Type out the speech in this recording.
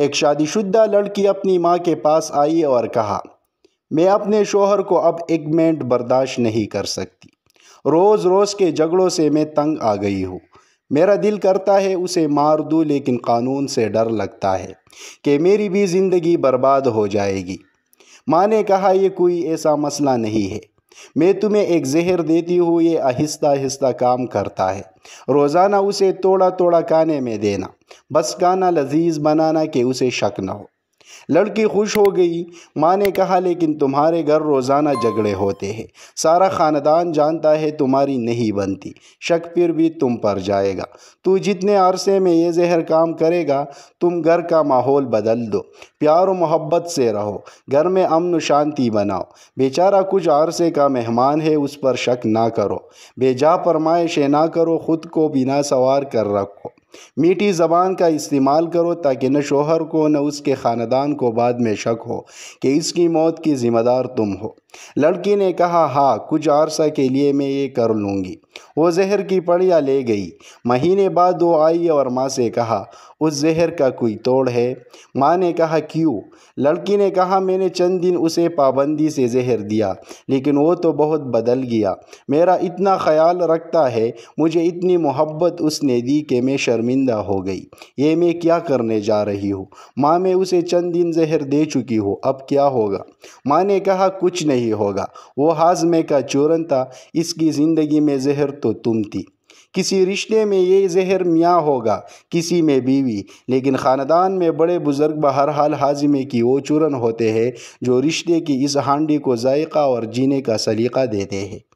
एक शादीशुदा लड़की अपनी माँ के पास आई और कहा मैं अपने शोहर को अब एक मिनट बर्दाश्त नहीं कर सकती रोज़ रोज़ के झगड़ों से मैं तंग आ गई हूँ मेरा दिल करता है उसे मार दूँ लेकिन कानून से डर लगता है कि मेरी भी ज़िंदगी बर्बाद हो जाएगी माँ ने कहा यह कोई ऐसा मसला नहीं है मैं तुम्हें एक जहर देती हूँ ये आहिस्ता आहिस्ता काम करता है रोज़ाना उसे तोड़ा तोड़ा खाने में देना बस गाना लजीज बनाना कि उसे शक न हो लड़की खुश हो गई माँ ने कहा लेकिन तुम्हारे घर रोज़ाना झगड़े होते हैं सारा ख़ानदान जानता है तुम्हारी नहीं बनती शक फिर भी तुम पर जाएगा तू जितने अरसे में ये जहर काम करेगा तुम घर का माहौल बदल दो प्यार और मोहब्बत से रहो घर में अमन शांति बनाओ बेचारा कुछ अरसे का मेहमान है उस पर शक ना करो बेजा फरमाइशें ना करो ख़ुद को बिना सवार कर रखो मीठी ज़बान का इस्तेमाल करो ताकि न शोहर को न उसके ख़ानदान को बाद में शक हो कि इसकी मौत की ज़िम्मेदार तुम हो लड़की ने कहा हाँ कुछ आरसा के लिए मैं ये कर लूँगी वो जहर की पड़िया ले गई महीने बाद वो आई और माँ से कहा उस जहर का कोई तोड़ है माँ ने कहा क्यों लड़की ने कहा मैंने चंद दिन उसे पाबंदी से जहर दिया लेकिन वो तो बहुत बदल गया मेरा इतना ख्याल रखता है मुझे इतनी मोहब्बत उसने दी कि मैं शर्मिंदा हो गई ये मैं क्या करने जा रही हूँ माँ मैं उसे चंद दिन जहर दे चुकी हूँ अब क्या होगा माँ ने कहा कुछ नहीं होगा वो हाजमे का चूरन था इसकी ज़िंदगी में जहर तो तुम थी किसी रिश्ते में ये जहर मियाँ होगा किसी में बीवी लेकिन ख़ानदान में बड़े बुज़ुर्ग बहर हाल हाजमे की वो चूरन होते हैं जो रिश्ते की इस हांडी को जायका और जीने का सलीका देते हैं